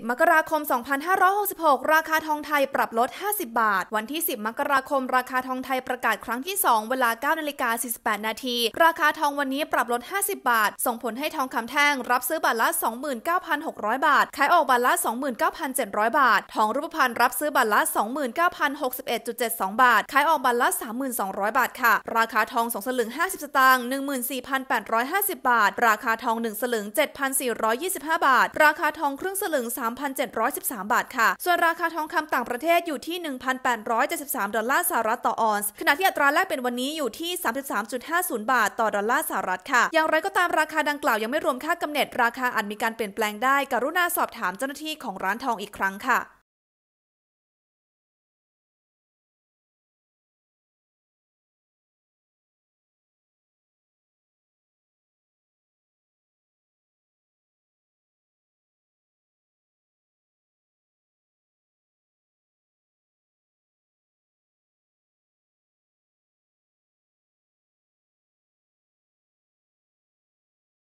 10มกราคม 2566 ราคาทองไทยปรับลด 50 บาท วันที่ 10 มกราคม ราคาทองไทยประกาศครั้งที่ 2 เวลา9นาฬิกา48นาที ราคาทองวันนี้ปรับลด 50 บาท ส่งผลให้ทองคำแท่งรับซื้อบาทละ 29,600 บาทขายออกบาทละ 29,700 บาททองรูปพรรณรับซื้อบาทละ 29,061.72 บาทขายออกบาทละ 3,200 บาทค่ะ ราคาทอง2สลึง50 สตางค์14,850 บาท ราคาทอง1สลึง7,425 บาท ราคาทองครึ่งสลึง3 3 7 1 3 บาทค่ะ ส่วนราคาทองคำต่างประเทศอยู่ที่ 1,873 ดอลลาร์สหรัฐต่อออนซ์ ขณะที่อัตราแลกเป็นวันนี้อยู่ที่ 33.50 บาทต่อดอลลาร์สหรัฐค่ะ อย่างไรก็ตามราคาดังกล่าวยังไม่รวมค่ากำเนิดราคาอาจมีการเปลี่ยนแปลงได้ กรุณาสอบถามเจ้าหน้าที่ของร้านทองอีกครั้งค่ะ